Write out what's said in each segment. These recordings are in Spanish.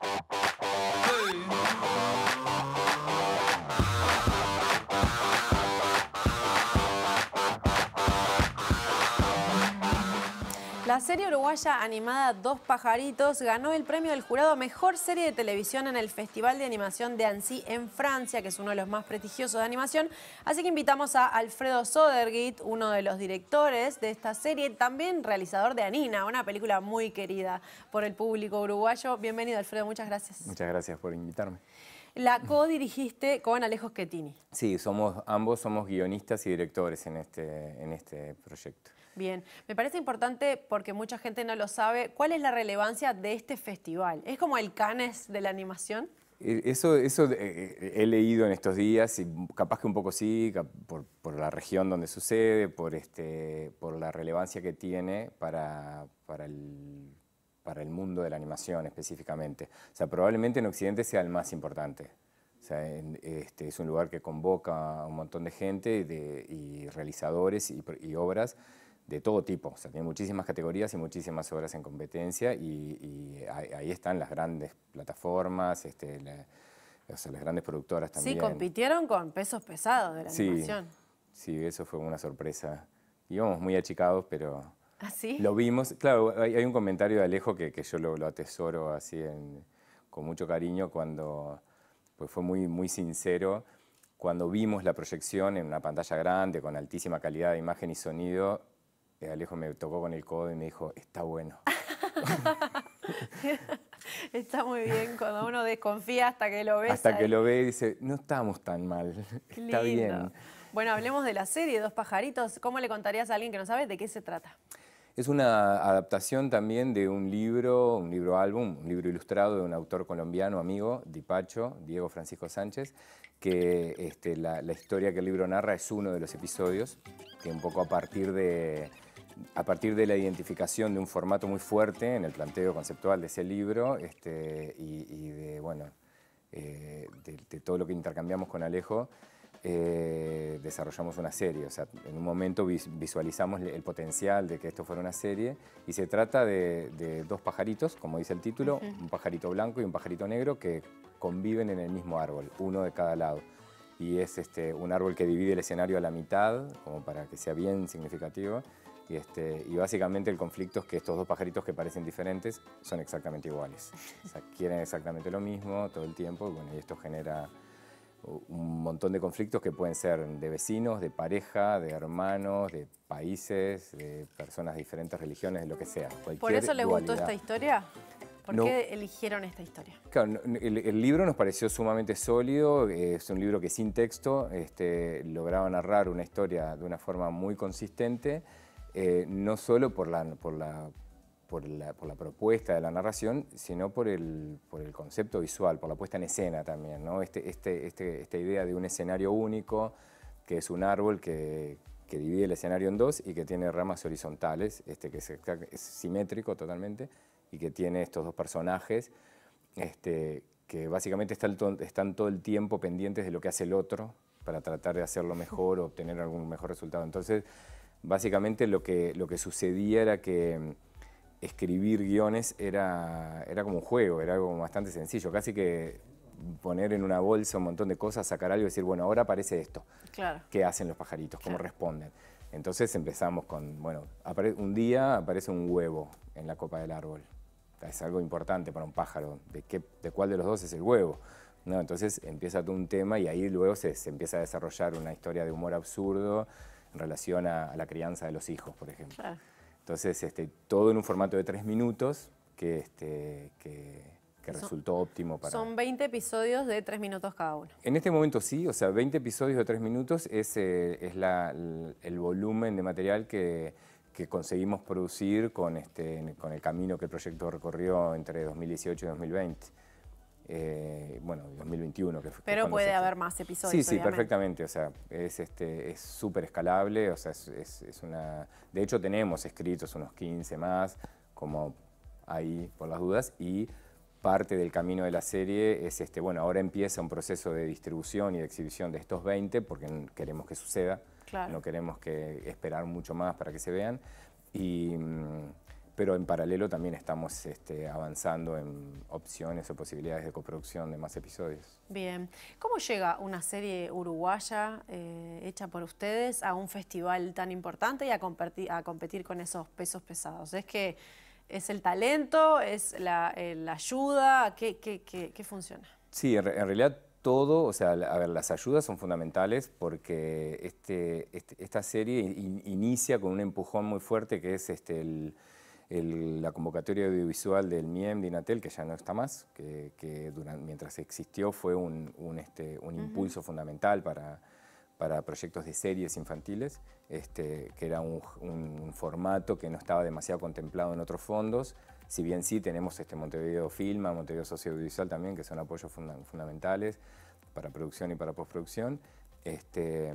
Bye. La serie uruguaya animada Dos Pajaritos ganó el premio del jurado Mejor Serie de Televisión en el Festival de Animación de Annecy en Francia, que es uno de los más prestigiosos de animación. Así que invitamos a Alfredo Sodergit, uno de los directores de esta serie, también realizador de Anina, una película muy querida por el público uruguayo. Bienvenido, Alfredo, muchas gracias. Muchas gracias por invitarme. La co-dirigiste con Alejo Schettini. Sí, somos, ambos somos guionistas y directores en este, en este proyecto. Bien, me parece importante porque mucha gente no lo sabe, ¿cuál es la relevancia de este festival? ¿Es como el Cannes de la animación? Eh, eso, eh, eh, he leído en estos días y capaz que un poco sí, por, la región donde sucede, por, este, la relevancia que tiene para, el, mundo de la animación específicamente. O sea, probablemente en Occidente sea el más importante. O sea, este, es un lugar que convoca a un montón de gente de, y realizadores y, y obras de todo tipo. O sea, tiene muchísimas categorías y muchísimas obras en competencia y, ahí están las grandes plataformas, este, o sea, las grandes productoras también. Sí, compitieron con pesos pesados de la sí, animación. Sí, eso fue una sorpresa. Íbamos muy achicados, pero... ¿Ah, lo vimos. Claro, hay, un comentario de Alejo que, yo lo, atesoro así con mucho cariño cuando... Pues fue muy, muy sincero. Cuando vimos la proyección en una pantalla grande, con altísima calidad de imagen y sonido, eh, Alejo me tocó con el codo y me dijo, está bueno. está muy bien, cuando uno desconfía hasta que lo ve. Hasta que lo ve y dice, no estamos tan mal, está bien. Bueno, hablemos de la serie Dos Pajaritos. ¿Cómo le contarías a alguien que no sabe de qué se trata? Es una adaptación también de un libro, un libro álbum, un libro ilustrado de un autor colombiano, amigo, Dipacho, Diego Francisco Sánchez, que este, la historia que el libro narra es uno de los episodios, que un poco a partir de, a partir de la identificación de un formato muy fuerte en el planteo conceptual de ese libro este, y, de, bueno, eh, todo lo que intercambiamos con Alejo, eh, desarrollamos una serie. O sea, en un momento visualizamos el potencial de que esto fuera una serie y se trata de, dos pajaritos, como dice el título, un pajarito blanco y un pajarito negro que conviven en el mismo árbol, uno de cada lado y es este, un árbol que divide el escenario a la mitad, como para que sea bien significativo, este, y, básicamente el conflicto es que estos dos pajaritos que parecen diferentes son exactamente iguales. quieren exactamente lo mismo todo el tiempo y, esto genera un montón de conflictos que pueden ser de vecinos, de pareja, de hermanos, de países, de personas de diferentes religiones, de lo que sea. ¿Por eso le gustó esta historia? ¿Por qué eligieron esta historia? el, libro nos pareció sumamente sólido, es un libro que sin texto este, lograba narrar una historia de una forma muy consistente eh, no solo por la, por la, por, la, propuesta de la narración, sino por el, por el concepto visual, por la puesta en escena también, ¿no? Este, este, este, esta idea de un escenario único, que es un árbol que, que divide el escenario en dos y que tiene ramas horizontales, este que es, simétrico totalmente, y que tiene estos dos personajes, este, que básicamente están, están todo el tiempo pendientes de lo que hace el otro para tratar de hacerlo mejor o obtener algún mejor resultado. Entonces, básicamente lo que, lo que sucedía era que mm, escribir guiones era, era como un juego, era algo bastante sencillo, casi que poner en una bolsa un montón de cosas, sacar algo y decir, bueno, ahora aparece esto. Claro. ¿Qué hacen los pajaritos? ¿Cómo responden? Entonces empezamos con, bueno, un día aparece un huevo en la copa del árbol. Es algo importante para un pájaro, de, qué, de cuál de los dos es el huevo. ¿No? Entonces empieza todo un tema y ahí luego se empieza a desarrollar una historia de humor absurdo, en relación a, la crianza de los hijos, por ejemplo. Entonces, este, todo en un formato de tres minutos que, este, resultó óptimo para... Son 20 episodios de tres minutos cada uno. En este momento sí, o sea, 20 episodios de tres minutos es, eh, es el volumen de material que, conseguimos producir con, este, con el camino que el proyecto recorrió entre 2018 y 2020. Eh, bueno, 2021. Que fue. Pero puede haber más episodios. Sí, sí, perfectamente. O sea, es este, es súper escalable. O sea, es, una. De hecho, tenemos escritos unos 15 más, como ahí por las dudas. Y parte del camino de la serie es este, bueno, ahora empieza un proceso de distribución y de exhibición de estos 20, porque queremos que suceda. Claro. No queremos que esperar mucho más para que se vean. Y. Mm, pero en paralelo también estamos este, avanzando en opciones o posibilidades de coproducción de más episodios. Bien, ¿cómo llega una serie uruguaya eh, hecha por ustedes a un festival tan importante y a, competir, a competir con esos pesos pesados? Es que es el talento, es la, eh, ayuda, ¿qué, qué, funciona? Sí, en, realidad todo, o sea, a ver, las ayudas son fundamentales porque este, este esta serie inicia con un empujón muy fuerte que es este, el la convocatoria audiovisual del MIEM Dinatel que ya no está más, que, durante, mientras existió fue un, este, un impulso fundamental para, para proyectos de series infantiles, este, que era un, formato que no estaba demasiado contemplado en otros fondos. Si bien sí tenemos este Montevideo Filma, Montevideo Socio Audiovisual también, que son apoyos fundamentales para producción y para postproducción. Este,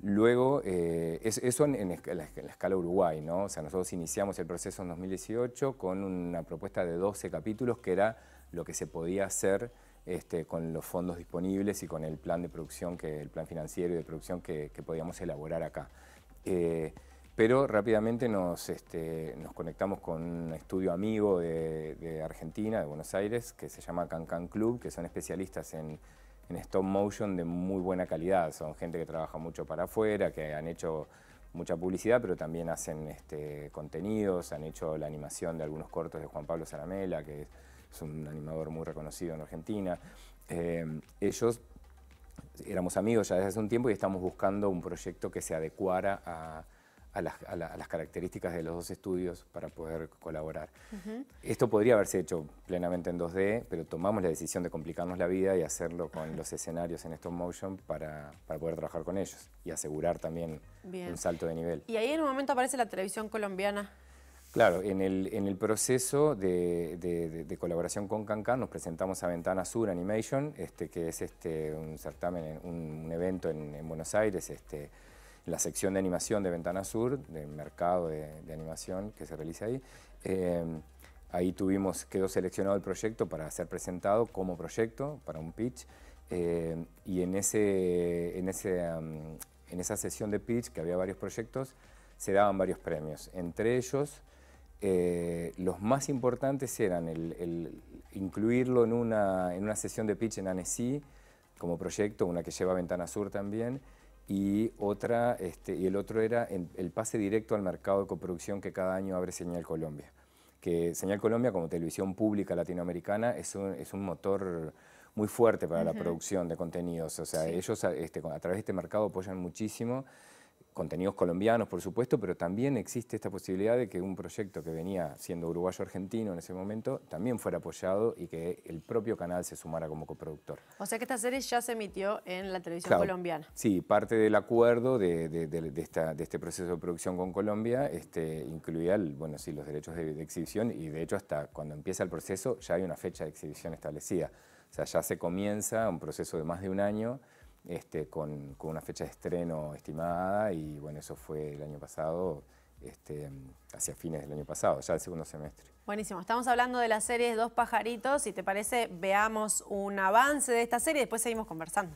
Luego, eh, eso en, la, escala Uruguay, ¿no? O sea, nosotros iniciamos el proceso en 2018 con una propuesta de 12 capítulos que era lo que se podía hacer este, con los fondos disponibles y con el plan de producción, que, el plan financiero y de producción que, podíamos elaborar acá. Eh, pero rápidamente este, nos, conectamos con un estudio amigo de, de Argentina, de Buenos Aires, que se llama Cancan Club, que son especialistas en en stop motion de muy buena calidad. Son gente que trabaja mucho para afuera, que han hecho mucha publicidad, pero también hacen este, contenidos, han hecho la animación de algunos cortos de Juan Pablo Saramela, que es un animador muy reconocido en Argentina. Eh, ellos éramos amigos ya desde hace un tiempo y estamos buscando un proyecto que se adecuara a a las, características de los dos estudios para poder colaborar. Esto podría haberse hecho plenamente en 2D, pero tomamos la decisión de complicarnos la vida y hacerlo con los escenarios en stop motion para, poder trabajar con ellos y asegurar también un salto de nivel. Y ahí en un momento aparece la televisión colombiana. Claro, en el, en el proceso de, colaboración con Cancan nos presentamos a Ventana Sur Animation, este, que es este, un certamen, un, evento en, Buenos Aires este, la sección de animación de Ventana Sur, del mercado de, animación que se realiza ahí. Em, ahí tuvimos, quedó seleccionado el proyecto para ser presentado como proyecto, para un pitch, em, y en, en, esa sesión de pitch, que había varios proyectos, se daban varios premios. Entre ellos, eh, los más importantes eran el, incluirlo en una, en una, sesión de pitch en Annecy, como proyecto, una que lleva Ventana Sur también, y, otra, este, y el otro era el, pase directo al mercado de coproducción que cada año abre Señal Colombia. Que Señal Colombia, como televisión pública latinoamericana, es un, es un motor muy fuerte para la producción de contenidos. O sea, ellos este, a través de este mercado apoyan muchísimo contenidos colombianos, por supuesto, pero también existe esta posibilidad de que un proyecto que venía siendo uruguayo-argentino en ese momento también fuera apoyado y que el propio canal se sumara como coproductor. O sea que esta serie ya se emitió en la televisión colombiana. Sí, parte del acuerdo de, este proceso de producción con Colombia este, incluía bueno, sí, los derechos de exhibición y de hecho hasta cuando empieza el proceso ya hay una fecha de exhibición establecida. O sea, ya se comienza un proceso de más de un año este, con, una fecha de estreno estimada y bueno, eso fue el año pasado, este, hacia fines del año pasado, ya el segundo semestre. Buenísimo, estamos hablando de la serie Dos Pajaritos, y te parece veamos un avance de esta serie y después seguimos conversando.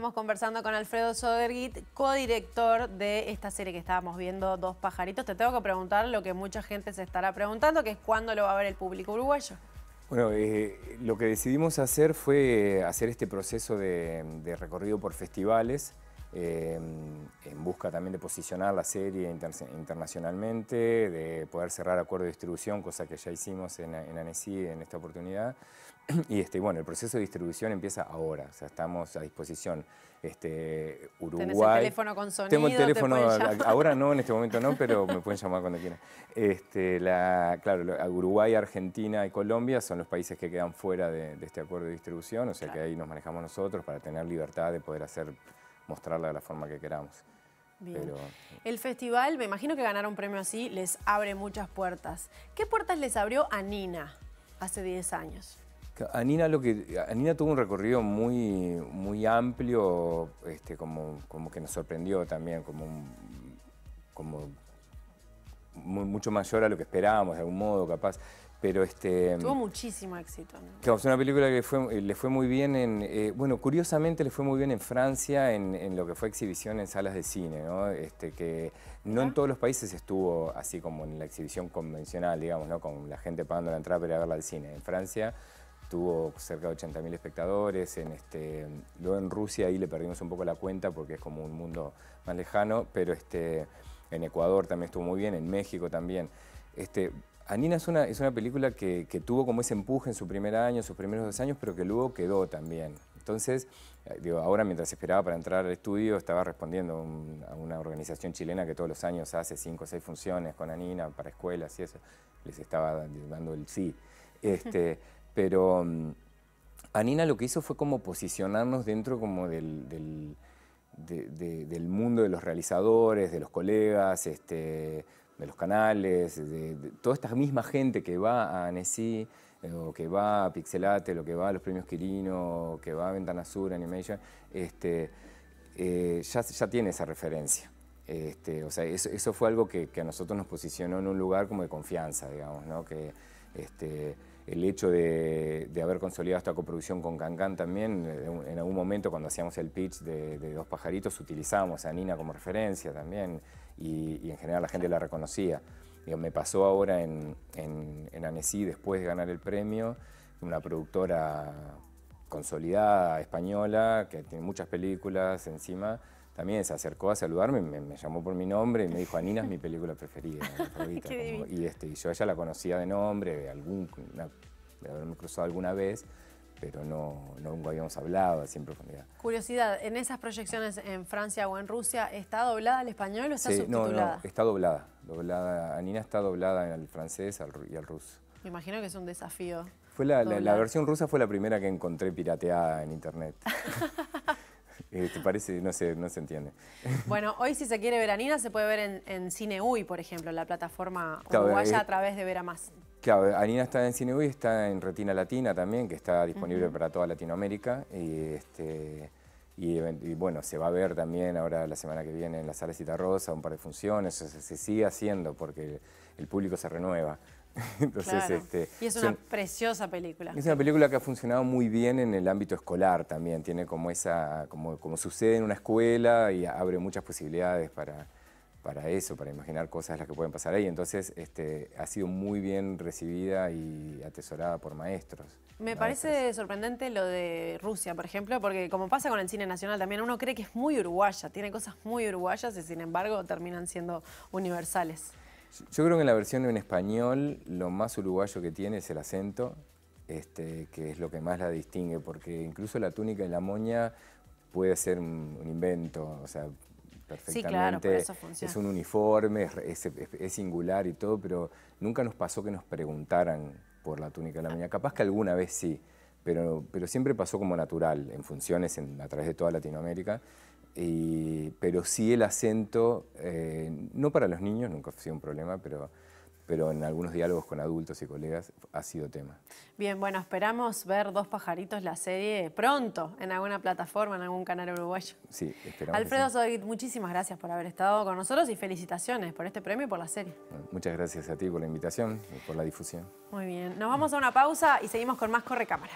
Estamos conversando con Alfredo Sodergit, codirector de esta serie que estábamos viendo, Dos Pajaritos. Te tengo que preguntar lo que mucha gente se estará preguntando, que es cuándo lo va a ver el público uruguayo. Bueno, eh, lo que decidimos hacer fue eh, hacer este proceso de, recorrido por festivales, eh, en busca también de posicionar la serie internacionalmente, de poder cerrar acuerdos de distribución, cosa que ya hicimos en, en en esta oportunidad. Y este, bueno, el proceso de distribución empieza ahora, o sea, estamos a disposición. Este, Uruguay. ¿Tenés el teléfono con sonido? Tengo el teléfono, ahora no, en este momento no, pero me pueden llamar cuando quieran. Este, claro, Uruguay, Argentina y Colombia son los países que quedan fuera de, este acuerdo de distribución, o sea que ahí nos manejamos nosotros para tener libertad de poder hacer, mostrarla de la forma que queramos. Bien. Pero... El festival, me imagino que ganar un premio así les abre muchas puertas. ¿Qué puertas les abrió a Nina hace 10 años? Anina, lo que, Anina tuvo un recorrido muy, muy amplio, este, como, como que nos sorprendió también, como, como mucho mayor a lo que esperábamos, de algún modo, capaz. Pero este... Tuvo muchísimo éxito. ¿no? una película que le fue, muy bien en... Eh, bueno, curiosamente le fue muy bien en Francia, en, en, lo que fue exhibición en salas de cine, ¿no? Este, que no en todos los países estuvo así como en la exhibición convencional, digamos, ¿no? Con la gente pagando la entrada para ir a verla al cine. En Francia tuvo cerca de 80.000 espectadores. En este, luego en Rusia ahí le perdimos un poco la cuenta porque es como un mundo más lejano, pero este, en Ecuador también estuvo muy bien, en México también. Este, Anina es una, es una película que, tuvo como ese empuje en su primer año, sus primeros dos años, pero que luego quedó también. Entonces, eh, digo, ahora mientras esperaba para entrar al estudio, estaba respondiendo a, una organización chilena que todos los años hace cinco o seis funciones con Anina para escuelas y eso. Les estaba dando el sí. Este, pero mm, Anina lo que hizo fue como posicionarnos dentro como del, mundo de los realizadores, de los colegas, este, de los canales, de, toda esta misma gente que va a Annecy, eh, o que va a Pixelate, lo que va a los premios Quirino, que va a Ventana Sur, Animation, este, eh, ya, ya tiene esa referencia. Este, o sea, eso, fue algo que, a nosotros nos posicionó en un lugar como de confianza, digamos, ¿no? Que, el hecho de, haber consolidado esta coproducción con Cancán también, eh, en algún momento cuando hacíamos el pitch de, Dos Pajaritos utilizábamos a Nina como referencia también y, en general la gente la reconocía. me pasó ahora en, en, en Annecy, después de ganar el premio, una productora consolidada española que tiene muchas películas encima también se acercó a saludarme, me, me, llamó por mi nombre y me dijo, Anina es mi película preferida, y, este, y yo ella la conocía de nombre, de, algún, haberme cruzado alguna vez, pero no, nunca habíamos hablado así en profundidad. Curiosidad, ¿en esas proyecciones en Francia o en Rusia está doblada al español o está sí, subtitulada? No, no, está doblada, doblada. Anina está doblada en el francés y al ruso. Me imagino que es un desafío. Fue la versión rusa fue la primera que encontré pirateada en internet. Eh, ¿Te parece? No no se entiende. Bueno, hoy si se quiere ver Veranina se puede ver en, Cine UI, por ejemplo, la plataforma uruguaya eh, a través de Ver a Más. Claro, eh, Anina está en Cine UI, está en Retina Latina también, que está disponible para toda Latinoamérica. Y, este, y, bueno, se va a ver también ahora la semana que viene en la sala Cita Rosa, un par de funciones, se sigue haciendo porque el público se renueva. Entonces, este, y es una preciosa película. Es una película que ha funcionado muy bien en el ámbito escolar también. Tiene como esa, como, como sucede en una escuela y abre muchas posibilidades para, para eso, para imaginar cosas las que pueden pasar ahí. Entonces, este, ha sido muy bien recibida y atesorada por maestros. Me parece sorprendente lo de Rusia, por ejemplo, porque como pasa con el cine nacional también, uno cree que es muy uruguaya, tiene cosas muy uruguayas y sin embargo terminan siendo universales. Yo creo que en la versión en español lo más uruguayo que tiene es el acento, este, que es lo que más la distingue, porque incluso la túnica y la moña puede ser un, invento, o sea, perfectamente. Sí, claro, eso funciona. Es un uniforme, es, singular y todo, pero nunca nos pasó que nos preguntaran por la túnica y la moña. Capaz que alguna vez sí, pero, pero siempre pasó como natural, en funciones a través de toda Latinoamérica y, pero sí el acento, eh, no para los niños, nunca ha sido un problema, pero pero en algunos diálogos con adultos y colegas ha sido tema. Bien, bueno, esperamos ver Dos Pajaritos, la serie, pronto, en alguna plataforma, en algún canal uruguayo. Sí, esperamos. Alfredo Zodit, muchísimas gracias por haber estado con nosotros y felicitaciones por este premio y por la serie. muchas gracias a ti por la invitación y por la difusión. Muy bien, nos vamos a una pausa y seguimos con más Corre Cámara.